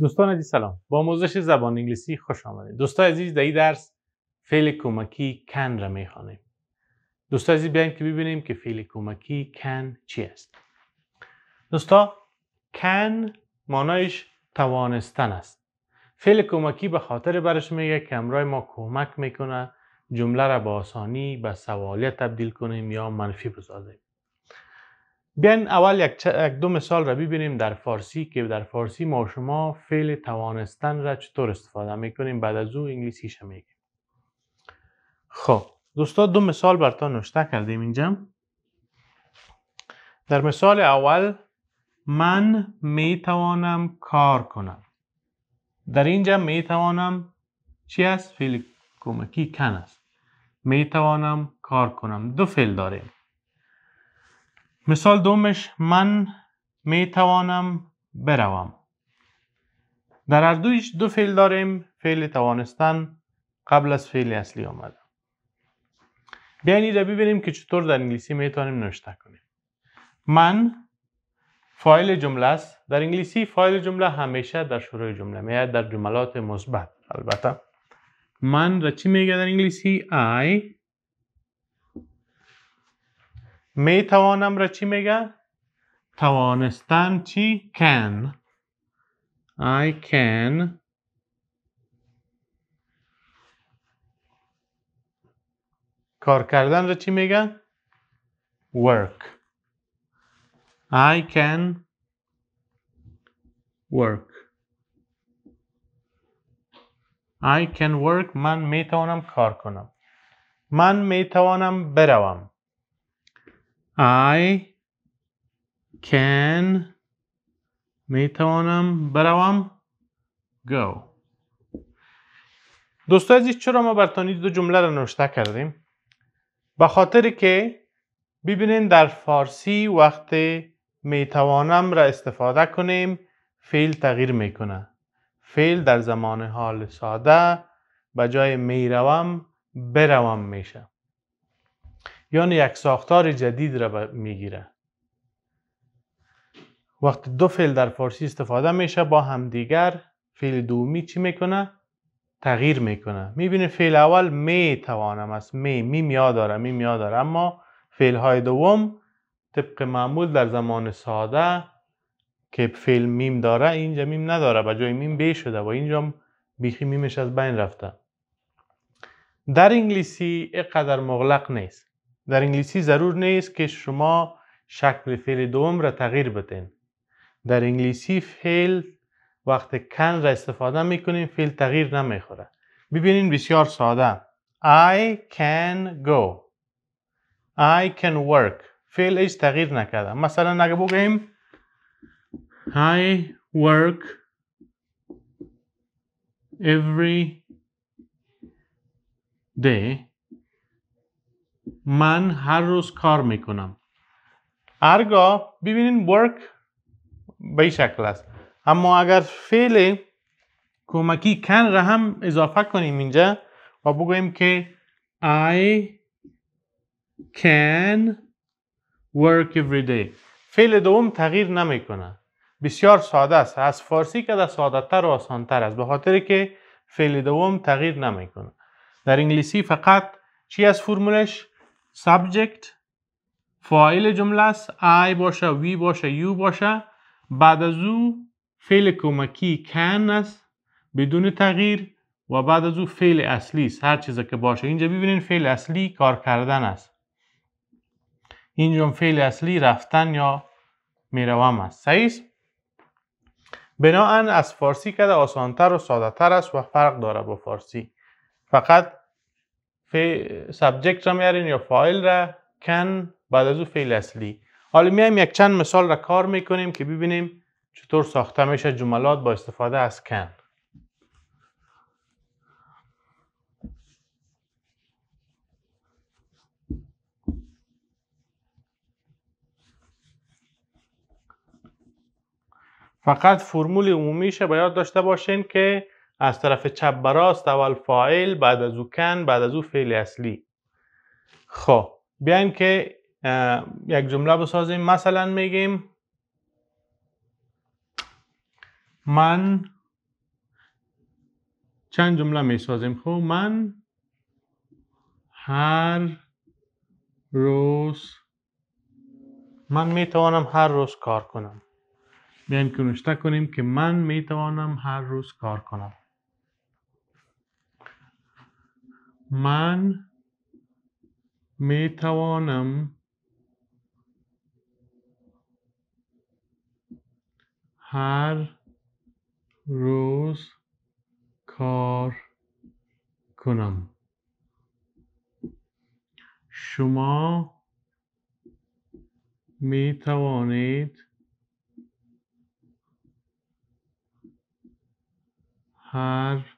دوستان عزیز سلام با آموزش زبان انگلیسی خوش آمدید دوستان عزیز در این درس فعل کمکی کن را میخوانیم دوستان عزیز بیایم که ببینیم که فعل کمکی کن چی است دوستان کن مانایش توانستن است فعل کمکی به خاطر برش میگه که امرای ما کمک میکنه جمله را به آسانی به سوالیه تبدیل کنیم یا منفی بسازیم بیاین اول یک, یک, دو مثال را ببینیم در فارسی که در فارسی ما شما فعل توانستن را چطور استفاده میکنیم بعد از او انگلیسیش هم میگیم خب دوستا دو مثال تا نشته کردیم اینجا در مثال اول من میتوانم کار کنم در اینجا میتوانم چی است؟ فعل کمکی کن است میتوانم کار کنم دو فعل داریم مثال دومش من می توانم بروم در هر دو فعل داریم فعل توانستن قبل از فعل اصلی آمده بیاین را ببینیم که چطور در انگلیسی می توانیم نوشته کنیم من فایل جمله است در انگلیسی فایل جمله همیشه در شروع جمله میاد در جملات مثبت البته من را چی میگه در انگلیسی I می توانم را چی میگه؟ توانستن چی؟ can I can کار کردن را چی میگه؟ work I can work I can work من توانم کار کنم من می توانم بروم I can میتوانم بروم go دوستای عزیز چرا ما برتانی دو جمله رو نوشته کردیم به خاطر که ببینین در فارسی وقت میتوانم را استفاده کنیم فعل تغییر میکنه فعل در زمان حال ساده به جای روم بروم میشه یعنی یک ساختار جدید را میگیره وقتی دو فعل در فارسی استفاده میشه با همدیگر فعل دومی چی میکنه؟ تغییر میکنه میبینه فعل اول میتوانم است می می میا داره می میا داره اما فعل های دوم طبق معمول در زمان ساده که فعل میم داره اینجا میم نداره به جای میم بی شده و اینجا بیخی میمش از بین رفته در انگلیسی اقدر مغلق نیست در انگلیسی ضرور نیست که شما شکل فعل دوم را تغییر بدین در انگلیسی فعل وقت کن را استفاده میکنیم فعل تغییر نمیخوره ببینین بسیار ساده I can go I can work فعل ایش تغییر نکرده مثلا اگه بگیم I work every day من هر روز کار میکنم هرگاه ببینین work به این شکل است اما اگر فعل کمکی کن را هم اضافه کنیم اینجا و بگوییم که I can work every day فعل دوم تغییر نمیکنه بسیار ساده است از فارسی که ساده تر و آسان تر است به خاطر که فعل دوم تغییر نمیکنه در انگلیسی فقط چی از فرمولش سابجکت فایل جمله است I باشه وی باشه یو باشه بعد از او فعل کمکی کن است بدون تغییر و بعد از او فعل اصلی است هر چیزی که باشه اینجا ببینین فعل اصلی کار کردن است اینجا فعل اصلی رفتن یا میروم است صحیح بناهن از فارسی کده آسانتر و ساده تر است و فرق داره با فارسی فقط سبجکت را میارین یا فایل را کن بعد از او فعل اصلی حالا میایم یک چند مثال را کار میکنیم که ببینیم چطور ساخته میشه جملات با استفاده از کن فقط فرمول عمومیشه باید داشته باشین که از طرف چپ به اول فایل بعد از او کن بعد از او فعل اصلی خب بیایم که یک جمله بسازیم مثلا میگیم من چند جمله میسازیم خب من هر روز من میتوانم هر روز کار کنم بیایم که نوشته کنیم که من میتوانم هر روز کار کنم من می توانم هر روز کار کنم شما می توانید هر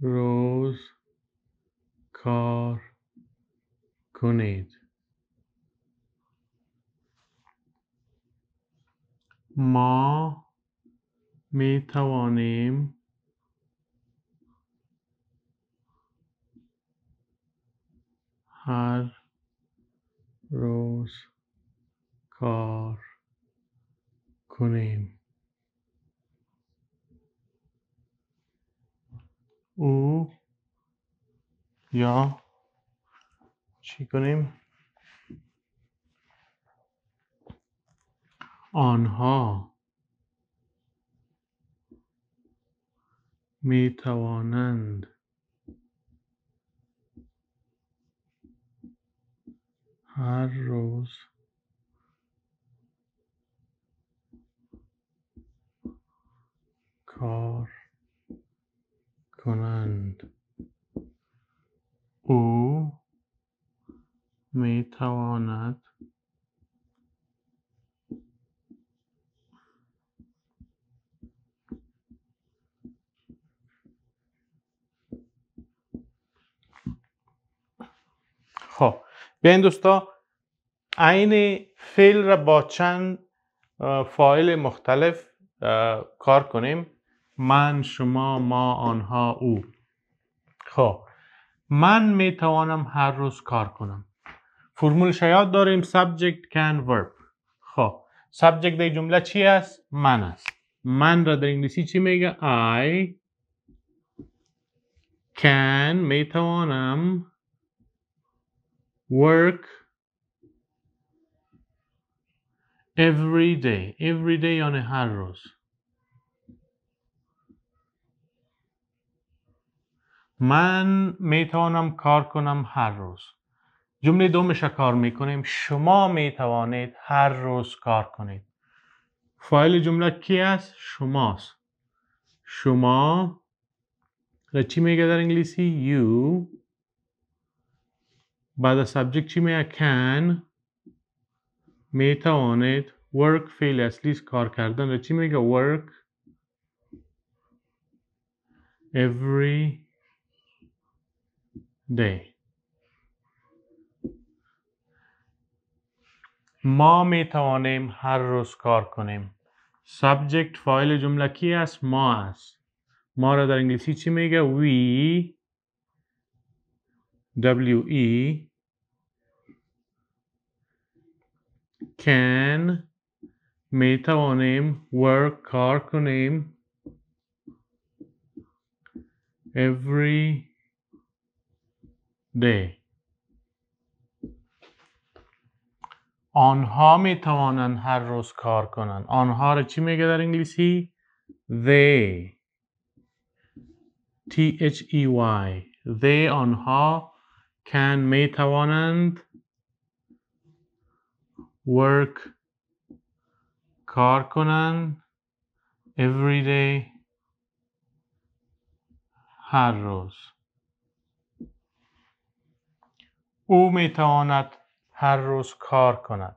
روز ما می توانیم هر روز کار کنیم او یا چی کنیم آنها می توانند بیاین دوستا عین فیل را با چند فایل مختلف کار کنیم من شما ما آنها او خب من می توانم هر روز کار کنم فرمول شاید داریم subject can verb خب subject در جمله چی است من است من را در انگلیسی چی میگه I can می توانم work every day every day هر روز من میتوانم کار کنم هر روز جمله دومش کار میکنیم شما می توانید هر روز کار کنید فایل جمله کی است شماست شما را چی میگه در انگلیسی you by the subject chimera can meta on it work fearlessly کار کردن و چی میگه work every day ما میتوانیم هر روز کار کنیم سبجکت فایل جمله کی است ما است ما را در انگلیسی چی میگه we we can می توانیم work کار کنیم every day آنها می توانند هر روز کار کنند آنها را چی میگه در انگلیسی they T H E Y they آنها can می توانند work کار کنند every هر روز او می تواند هر روز کار کند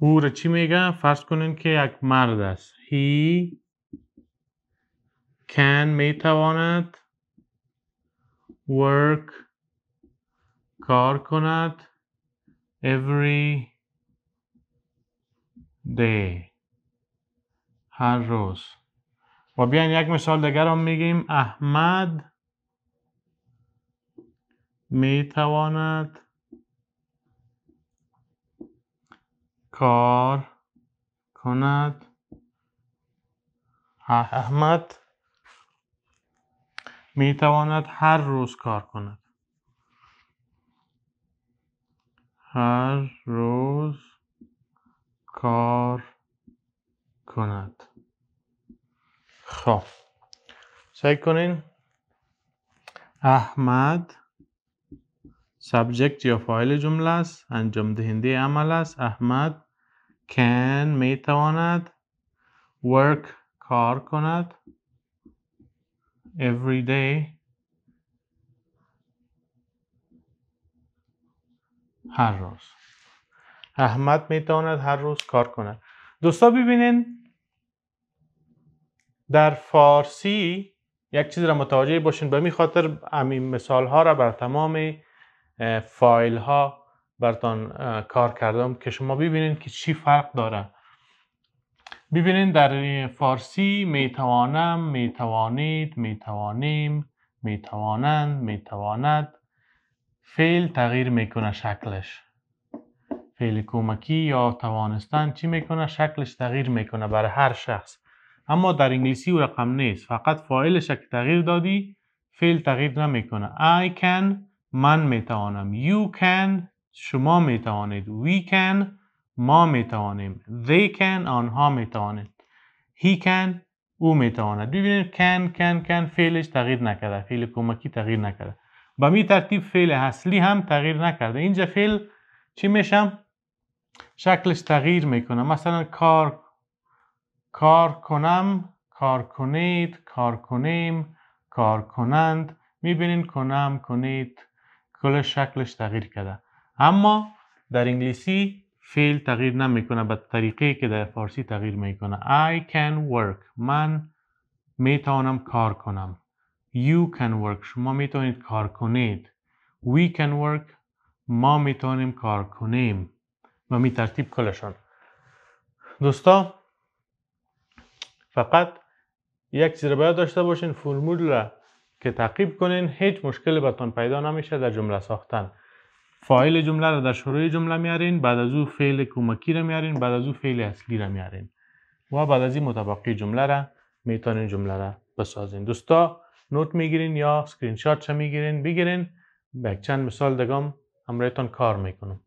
او را چی میگن؟ فرض کنین که یک مرد است he can می تواند work کار کند every day هر روز و بیاین یک مثال دیگر هم میگیم احمد میتواند کار کند احمد میتواند هر روز کار کند هر روز کار کند خب سعی کنین احمد سبجکت یا فایل جمله است انجام دهنده عمل است احمد کن می تواند ورک کار کند every day هر روز احمد میتواند هر روز کار کند دوستا ببینین در فارسی یک چیز را متوجه باشین به می خاطر همین مثال ها را بر تمام فایل ها برتان کار کردم که شما ببینین که چی فرق داره ببینین در فارسی میتوانم میتوانید میتوانیم میتوانند میتواند فعل تغییر میکنه شکلش فعل کمکی یا توانستان چی میکنه شکلش تغییر میکنه برای هر شخص اما در انگلیسی او رقم نیست فقط فاعلش که تغییر دادی فعل تغییر نمیکنه I can من میتوانم You can شما میتوانید We can ما میتوانیم They can آنها میتوانید He can او میتواند ببینید can can can فعلش تغییر نکرده فیل کمکی تغییر نکرده به می ترتیب فعل اصلی هم تغییر نکرده اینجا فعل چی میشم شکلش تغییر میکنه مثلا کار کار کنم کار کنید کار کنیم کار کنند میبینین کنم کنید کل شکلش تغییر کرده اما در انگلیسی فعل تغییر نمیکنه به طریقه که در فارسی تغییر میکنه I can work من میتوانم کار کنم You can work شما میتونید کار کنید We can work ما میتونیم کار کنیم و می ترتیب کلشان دوستا فقط یک چیز باید داشته باشین فرمول را که تعقیب کنین هیچ مشکل براتون پیدا نمیشه در جمله ساختن فایل جمله را در شروع جمله میارین بعد از او فعل کمکی را میارین بعد از او فعل اصلی را میارین و بعد از این متبقی جمله را میتونین جمله را بسازین دوستا نوت میگیرین یا سکرین شات میگیرین بگیرین به چند مثال دگام تان کار میکنم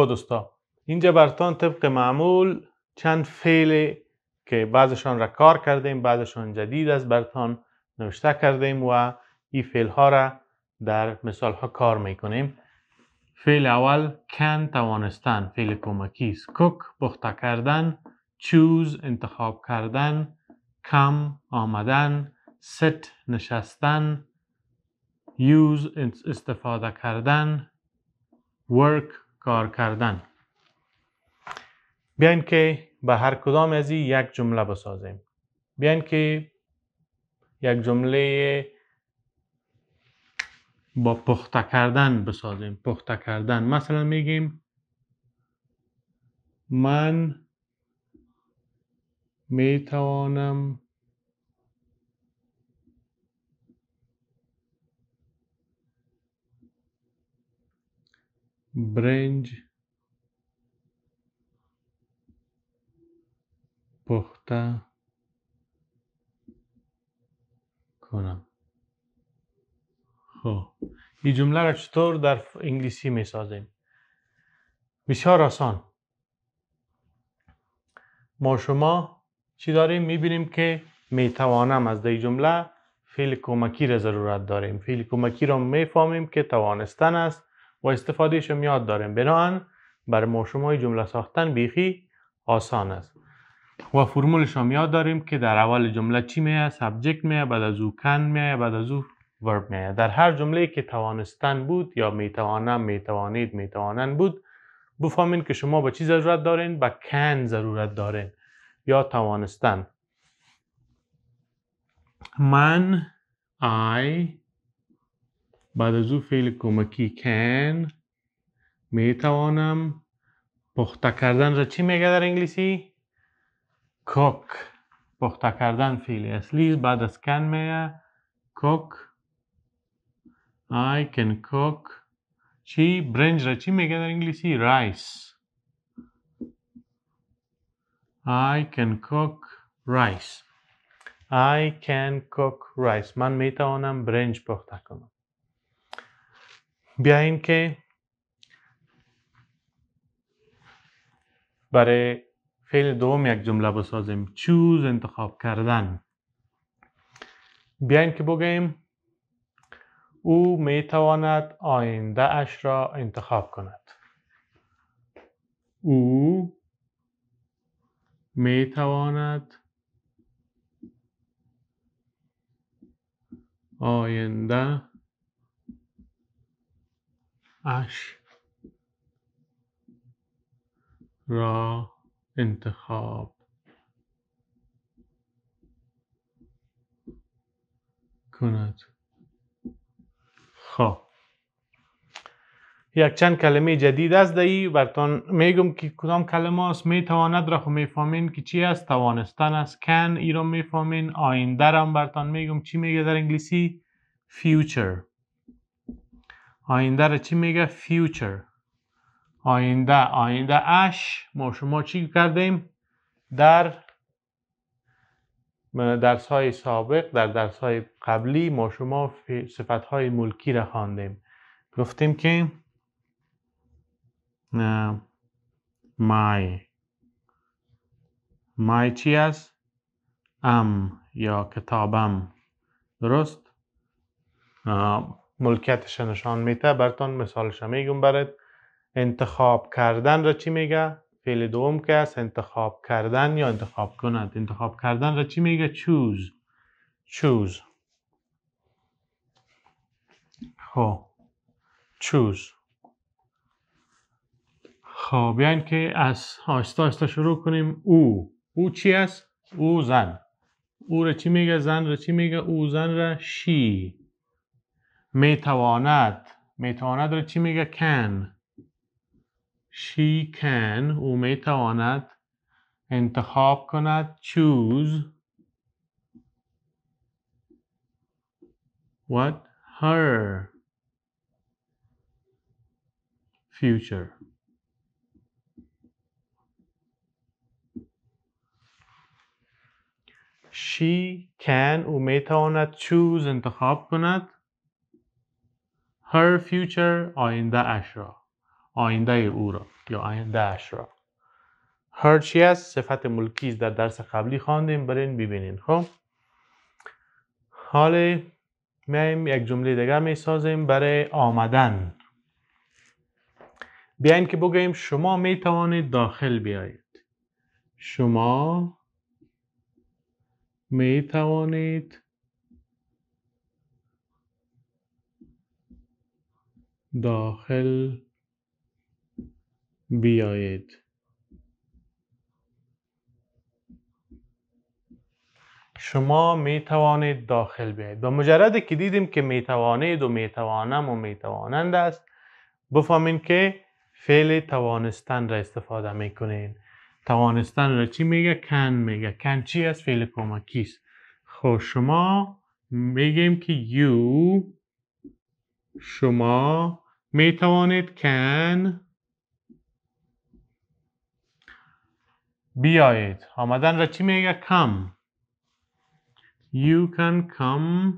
خب دوستا اینجا برتان طبق معمول چند فعل که بعضشان را کار کردیم بعضشان جدید است برتان نوشته کردیم و این فعل ها را در مثال ها کار میکنیم فعل اول کن توانستن فعل کمکی است کوک پخته کردن چوز انتخاب کردن کم آمدن ست نشستن یوز استفاده کردن ورک کار کردن بیاین که به هر کدام از این یک جمله بسازیم بیاین که یک جمله با پخته کردن بسازیم پخته کردن مثلا میگیم من میتوانم برنج پخته کنم خب این جمله را چطور در انگلیسی می سازیم بسیار آسان ما شما چی داریم می بینیم که می توانم از دی جمله فیل کمکی را ضرورت داریم فیل کمکی را می فهمیم که توانستن است و استفادهش میاد داریم بناهن بر ما شما جمله ساختن بیخی آسان است و فرمولش هم یاد داریم که در اول جمله چی میه سبجکت میه بعد از او کن میه بعد از او ورب میه در هر جمله که توانستن بود یا میتوانم میتوانید میتوانن بود بفهمین که شما به چی ضرورت دارین به کن ضرورت دارین یا توانستن من I بعد از او فعل کمکی can می توانم پخته کردن را چی میگه در انگلیسی؟ کوک پخته کردن فعل اصلی بعد از کن میگه کوک I can cook چی برنج را چی میگه در انگلیسی؟ رایس I can cook rice I can cook rice من می توانم برنج پخته کنم بیاین که برای فعل دوم یک جمله بسازیم چوز انتخاب کردن بیاین که بگیم او میتواند آینده اش را انتخاب کند او میتواند آینده اش را انتخاب کند خب یک چند کلمه جدید است دایی برتان میگم که کدام کلمه است میتواند را خو میفهمین که چی است توانستان است کن ای را میفهمین آینده را برتون میگم چی میگه در انگلیسی future آینده رو چی میگه فیوچر آینده آینده اش ما شما چی کردیم در درس های سابق در درس های قبلی ما شما صفت های ملکی را خواندیم گفتیم که مای مای چی است ام یا کتابم درست ملکیتش نشان میته برتان مثالش میگم برد انتخاب کردن را چی میگه فعل دوم که است انتخاب کردن یا انتخاب کنند، انتخاب کردن را چی میگه چوز چوز خب چوز خب بیاین که از آستا آستا شروع کنیم او او چی است او زن او را چی میگه زن را چی میگه او زن را شی میتواند میتواند رو چی میگه کن؟ شی کن او میتواند انتخاب کند choose what her future she can او میتواند choose انتخاب کند Her future آینده اش را آینده او را یا آینده اش را هر چی است صفت ملکی در درس قبلی خواندیم برین ببینین خب حالا میایم یک جمله دیگر می سازیم برای آمدن بیاین که بگیم شما می توانید داخل بیایید شما می توانید داخل بیایید شما می توانید داخل بیایید و مجرد که دیدیم که می توانید و می توانم و می توانند است بفهمین که فعل توانستن را استفاده میکنین توانستن را چی میگه کن میگه کن چی از فعل کمکی است خب شما میگیم که یو شما می توانید can بیایید آمدن را چی میگه come you can come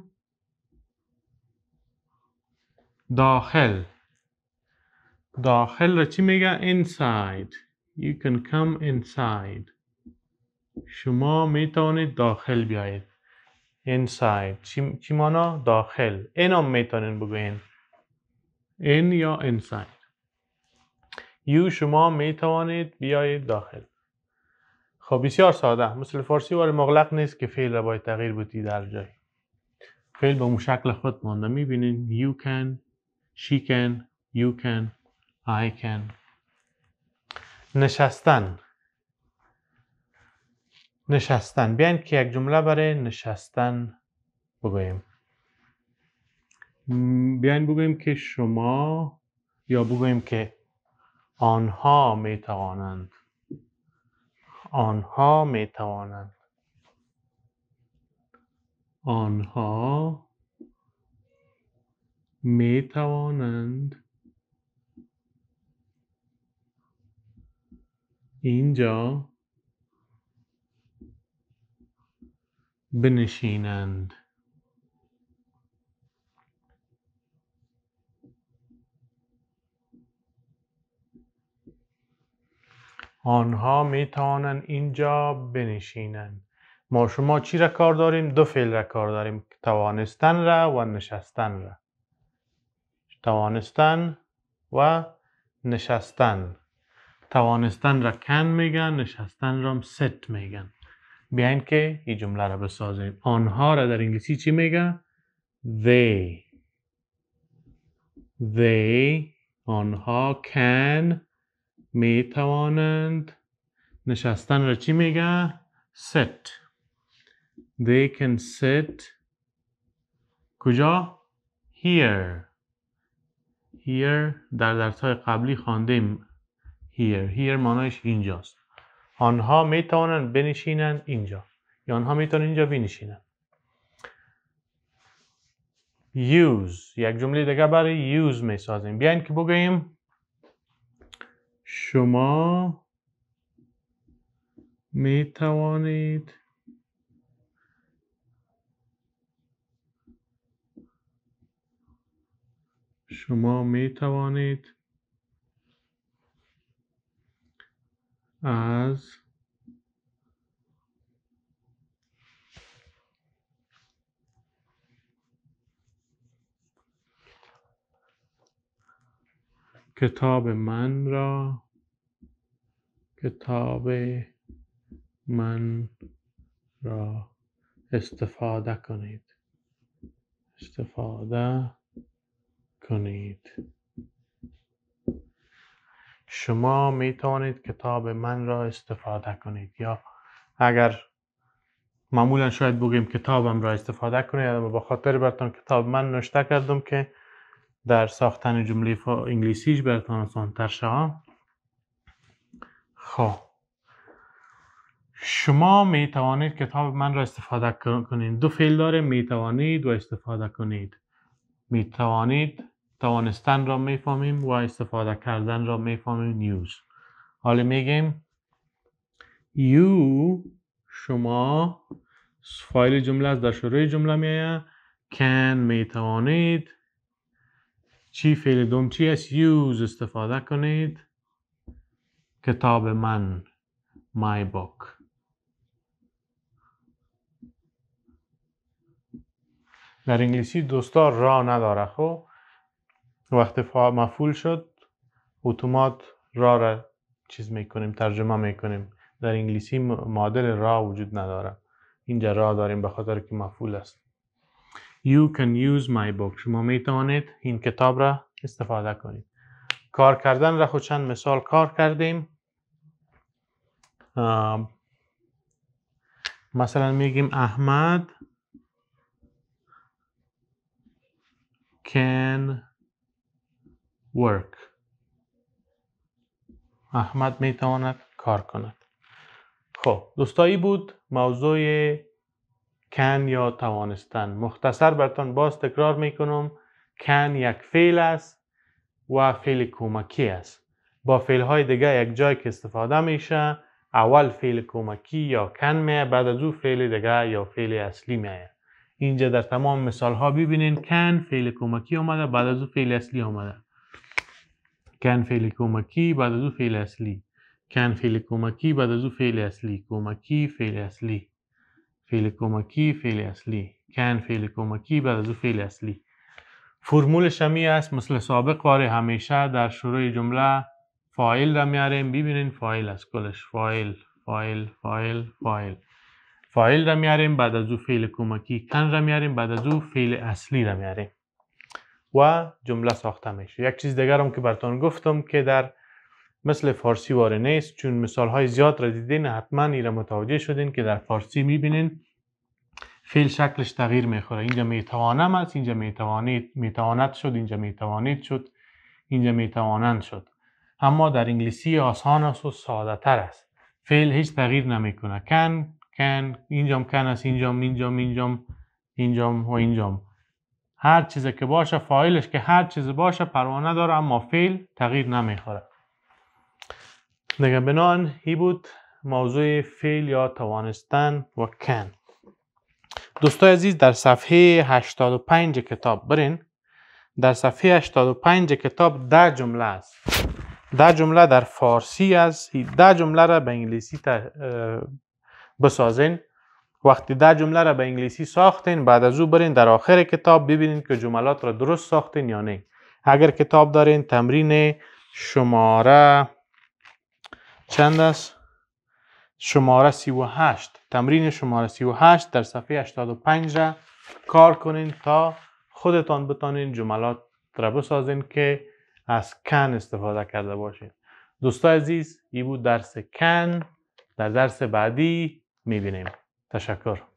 داخل داخل را چی میگه inside you can come inside شما توانید داخل بیایید inside چی, چی مانا داخل اینم توانید بگوین ان یا انساید یو شما می توانید بیایید داخل خب بسیار ساده مثل فارسی وار مغلق نیست که فعل را باید تغییر بودی در جای فعل به اون شکل خود مانده میبینین you can she can you can I can نشستن نشستن بیاین که یک جمله برای نشستن بگوییم بیاین بگویم که شما یا بگویم که آنها می توانند آنها می توانند آنها می توانند اینجا بنشینند آنها می توانند اینجا بنشینند ما شما چی را کار داریم؟ دو فعل را کار داریم توانستن را و نشستن را توانستن و نشستن توانستن را کن میگن نشستن را ست میگن بیاین که این جمله را بسازیم آنها را در انگلیسی چی میگن؟ they they آنها کن می توانند نشستن را چی میگه؟ sit they can sit کجا؟ here here در درس های قبلی خواندیم here here معنایش اینجاست آنها می توانند بنشینند اینجا یا آنها می توانند اینجا بنشینند use یک جمله دیگه برای use می سازیم بیاین که بگوییم شما می توانید شما می توانید از کتاب من را کتاب من را استفاده کنید استفاده کنید شما می توانید کتاب من را استفاده کنید یا اگر معمولا شاید بگیم کتابم را استفاده کنید اما به خاطر برتان کتاب من نوشته کردم که در ساختن جمله انگلیسیش برتان تر شود خب شما می توانید کتاب من را استفاده کنید دو فیل داره می توانید و استفاده کنید می توانید توانستن را میفهمیم و استفاده کردن را میفهمیم نیوز حالا میگیم یو شما فایل جمله از در شروع جمله آید can می توانید چی فعل دومچی است استفاده کنید کتاب من my book در انگلیسی دوستا را نداره خو خب؟ وقتی مفعول شد اتومات را را چیز میکنیم ترجمه میکنیم در انگلیسی معادل را وجود نداره اینجا را داریم به خاطر که مفعول است You can use my book شما می توانید این کتاب را استفاده کنید کار کردن را خود چند مثال کار کردیم مثلا میگیم احمد can work احمد می میتواند کار کند خب دوستایی بود موضوع کن یا توانستن مختصر برتان باز تکرار میکنم کن یک فعل است و فعل کمکی است با فعل های دیگه یک جای که استفاده میشه اول فعل کمکی یا کن میه بعد از او فعل دیگه یا فعل اصلی میه اینجا در تمام مثال ها ببینین کن فعل کمکی آمده بعد از او فعل اصلی آمده کن فعل کمکی بعد از او فعل اصلی کن فعل کمکی بعد از او فعل اصلی کمکی فعل اصلی فعل کمکی فعل اصلی کن فعل کمکی بعد از او فعل اصلی فرمول شمی است مثل سابق واری همیشه در شروع جمله فایل را میاریم ببینین فایل از کلش فایل فایل فایل فایل فایل را میاریم بعد از او فعل کمکی کن را میاریم بعد از او فعل اصلی را میاریم و جمله ساخته میشه یک چیز دیگر هم که براتون گفتم که در مثل فارسی واره نیست چون مثال های زیاد را دیدین حتما این را متوجه شدین که در فارسی میبینین فیل شکلش تغییر میخوره اینجا میتوانم است اینجا میتوانید میتواند شد اینجا میتوانید شد اینجا میتوانند شد اما در انگلیسی آسان است و ساده تر است فعل هیچ تغییر نمیکنه کن کن اینجام کن است اینجام اینجام اینجام اینجام و اینجام هر چیزی که باشه فایلش که هر چیزی باشه پروانه داره اما فعل تغییر نمیخوره دیگه بنان هی بود موضوع فیل یا توانستن و کن دوستای عزیز در صفحه 85 کتاب برین در صفحه 85 کتاب ده جمله است ده جمله در فارسی است ده جمله را به انگلیسی بسازین وقتی ده جمله را به انگلیسی ساختین بعد از او برین در آخر کتاب ببینین که جملات را درست ساختین یا نه اگر کتاب دارین تمرین شماره چند است؟ شماره 38 تمرین شماره 38 در صفحه 85 را کار کنین تا خودتان بتانین جملات را بسازین که از کن استفاده کرده باشین دوستای عزیز این بود درس کن در درس بعدی میبینیم تشکر